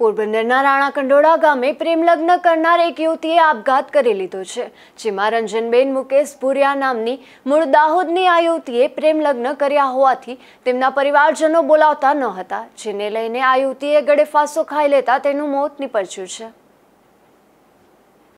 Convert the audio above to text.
પોરબંદરના રાણા કંડોળા ગામે પ્રેમ લગ્ન કરનાર એક યુવતીએ આપઘાત કરી લીધો છે જેમાં રંજનબેન મુકેશ ભુરિયા નામની મૂળ દાહોદની આ યુવતીએ પ્રેમ લગ્ન કર્યા હોવાથી તેમના પરિવારજનો બોલાવતા ન હતા જેને લઈને આ યુવતીએ ગળે ખાઈ લેતા તેનું મોત નીપજ્યું છે